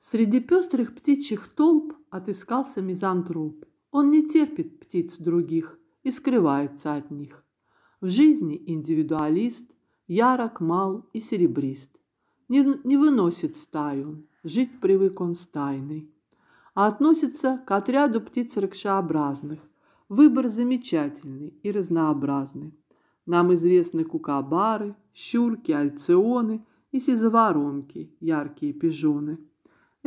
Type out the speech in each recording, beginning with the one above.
Среди пестрых птичьих толп отыскался мизантроп. Он не терпит птиц других и скрывается от них. В жизни индивидуалист, ярок, мал и серебрист. Не, не выносит стаю, жить привык он стайный. А относится к отряду птиц ракшеобразных. Выбор замечательный и разнообразный. Нам известны кукабары, щурки, альционы и сизоворонки, яркие пижоны –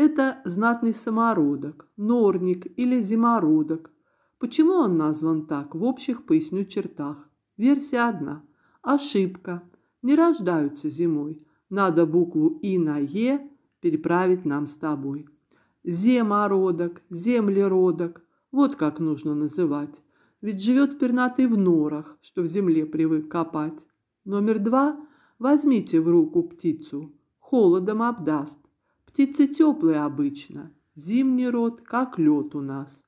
это знатный самородок, норник или зимородок. Почему он назван так, в общих поясню чертах. Версия одна. Ошибка. Не рождаются зимой. Надо букву И на Е переправить нам с тобой. Земородок, землеродок. Вот как нужно называть. Ведь живет пернатый в норах, что в земле привык копать. Номер два. Возьмите в руку птицу. Холодом обдаст Птицы теплые обычно, зимний род, как лед у нас.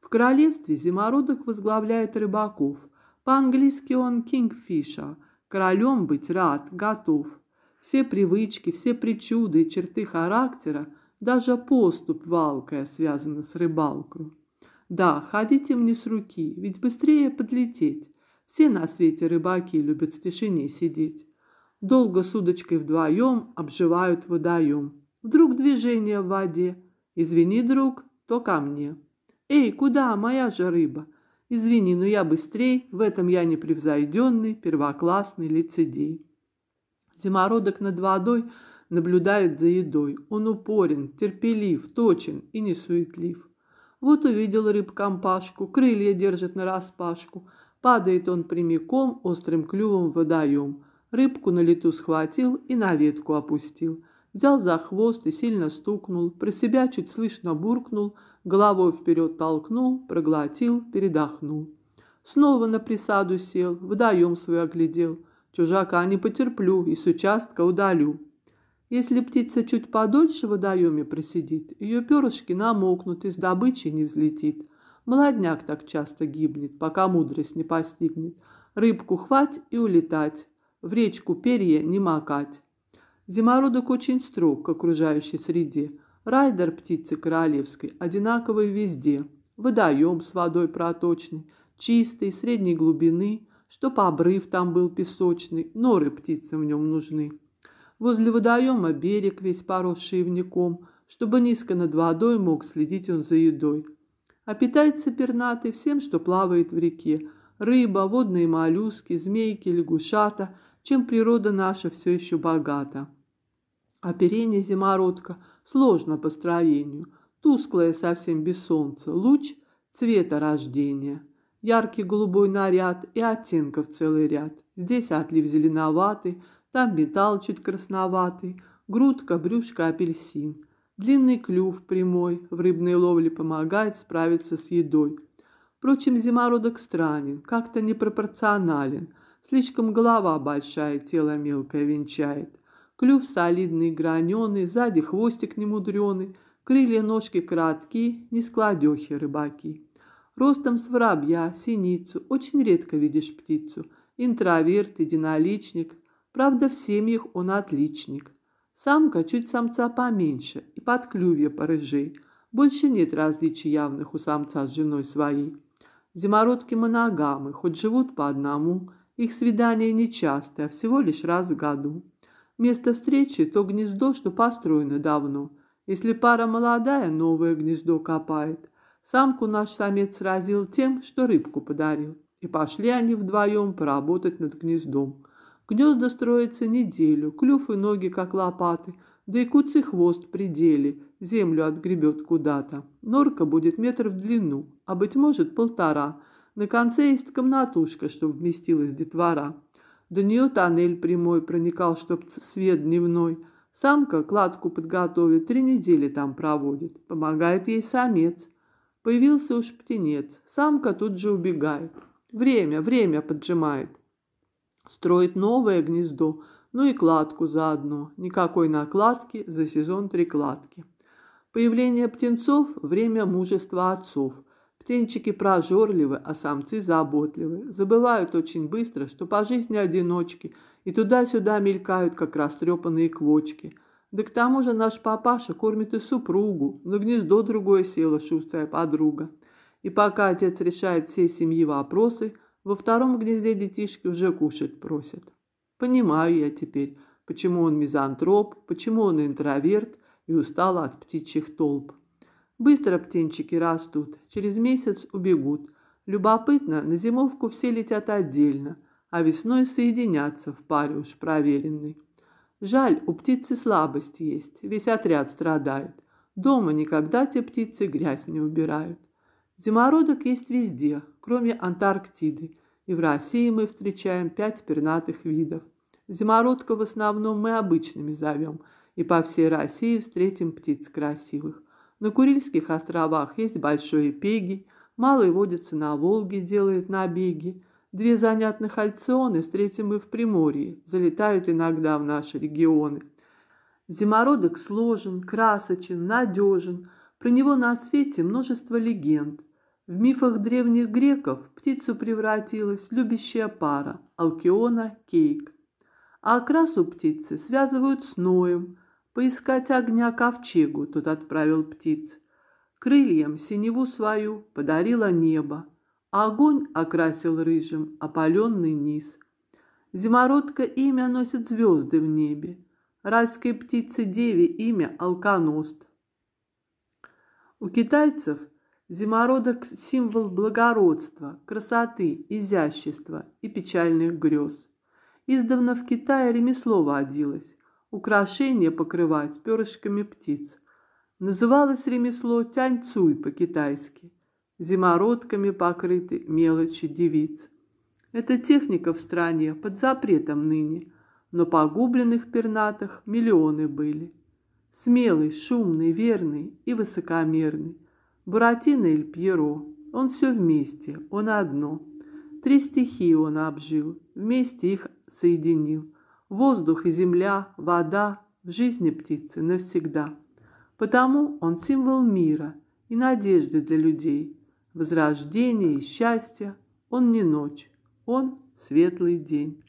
В королевстве зимородок возглавляет рыбаков. По-английски он кингфиша. Королем быть рад, готов. Все привычки, все причуды и черты характера, даже поступ валкая связаны с рыбалкой. Да, ходите мне с руки, ведь быстрее подлететь. Все на свете рыбаки любят в тишине сидеть. Долго с удочкой вдвоем обживают водоем. Вдруг движение в воде. Извини, друг, то ко мне. Эй, куда моя же рыба? Извини, но я быстрей, в этом я непревзойденный, первоклассный лицедей. Зимородок над водой наблюдает за едой. Он упорен, терпелив, точен и не суетлив. Вот увидел рыб компашку, крылья держит на распашку. Падает он прямиком, острым клювом в водоем. Рыбку на лету схватил и на ветку опустил – взял за хвост и сильно стукнул, про себя чуть слышно буркнул, головой вперед толкнул, проглотил, передохнул. Снова на присаду сел, водоем свой оглядел. Чужака не потерплю и с участка удалю. Если птица чуть подольше в водоеме просидит, ее перышки намокнут и с добычи не взлетит. Молодняк так часто гибнет, пока мудрость не постигнет. Рыбку хвать и улетать, в речку перья не макать. Зимородок очень строг к окружающей среде. Райдер птицы королевской одинаковый везде. Водоем с водой проточный, чистый, средней глубины, чтоб обрыв там был песочный, норы птицам в нем нужны. Возле водоема берег весь поросший ивняком, чтобы низко над водой мог следить он за едой. А питается пернатый всем, что плавает в реке. Рыба, водные моллюски, змейки, лягушата, чем природа наша все еще богата. Оперение зимородка сложно по строению, тусклое совсем без солнца, луч цвета рождения. Яркий голубой наряд и оттенков целый ряд. Здесь отлив зеленоватый, там металл чуть красноватый, грудка, брюшко, апельсин. Длинный клюв прямой в рыбной ловле помогает справиться с едой. Впрочем, зимородок странен, как-то непропорционален. Слишком голова большая, тело мелкое венчает – Клюв солидный, граненый, сзади хвостик немудреный, крылья ножки краткие, не складехи рыбаки. Ростом с воробья, синицу, очень редко видишь птицу. Интроверт, единоличник, правда в семьях он отличник. Самка чуть самца поменьше и под клювья порыжей. Больше нет различий явных у самца с женой своей. Зимородки моногамы, хоть живут по одному, их свидания нечасты, а всего лишь раз в году. Место встречи – то гнездо, что построено давно. Если пара молодая, новое гнездо копает. Самку наш самец сразил тем, что рыбку подарил. И пошли они вдвоем поработать над гнездом. Гнезда строятся неделю, клюв и ноги, как лопаты, да и куцый хвост при деле, землю отгребет куда-то. Норка будет метр в длину, а быть может полтора. На конце есть комнатушка, чтобы вместилась детвора. До нее тоннель прямой проникал, чтоб свет дневной. Самка кладку подготовит, три недели там проводит. Помогает ей самец. Появился уж птенец. Самка тут же убегает. Время, время поджимает. Строит новое гнездо, ну и кладку заодно. Никакой накладки, за сезон три кладки. Появление птенцов – время мужества отцов. Птенчики прожорливы, а самцы заботливы. Забывают очень быстро, что по жизни одиночки, и туда-сюда мелькают, как растрепанные квочки. Да к тому же наш папаша кормит и супругу, на гнездо другое села шустрая подруга. И пока отец решает всей семьи вопросы, во втором гнезде детишки уже кушать просят. Понимаю я теперь, почему он мизантроп, почему он интроверт и устал от птичьих толп. Быстро птенчики растут, через месяц убегут. Любопытно, на зимовку все летят отдельно, а весной соединятся в паре уж проверенной. Жаль, у птицы слабость есть, весь отряд страдает. Дома никогда те птицы грязь не убирают. Зимородок есть везде, кроме Антарктиды, и в России мы встречаем пять пернатых видов. Зимородка в основном мы обычными зовем, и по всей России встретим птиц красивых. На Курильских островах есть большой пеги, малый водится на Волге, делает набеги. Две занятных альционы встретим и в Приморье, залетают иногда в наши регионы. Зимородок сложен, красочен, надежен, про него на свете множество легенд. В мифах древних греков птицу превратилась любящая пара – Алкиона Кейк. А окрасу птицы связывают с Ноем – поискать огня ковчегу, тут отправил птиц. Крыльям синеву свою подарило небо, а огонь окрасил рыжим опаленный низ. Зимородка имя носит звезды в небе, райской птице деви имя алконост. У китайцев зимородок – символ благородства, красоты, изящества и печальных грез. Издавна в Китае ремесло водилось – украшения покрывать перышками птиц. Называлось ремесло тяньцуй по-китайски, зимородками покрыты мелочи девиц. Эта техника в стране под запретом ныне, но погубленных пернатых миллионы были. Смелый, шумный, верный и высокомерный. Буратино или Пьеро, он все вместе, он одно. Три стихи он обжил, вместе их соединил – Воздух и земля, вода в жизни птицы навсегда. Потому он символ мира и надежды для людей, возрождения и счастья. Он не ночь, он светлый день.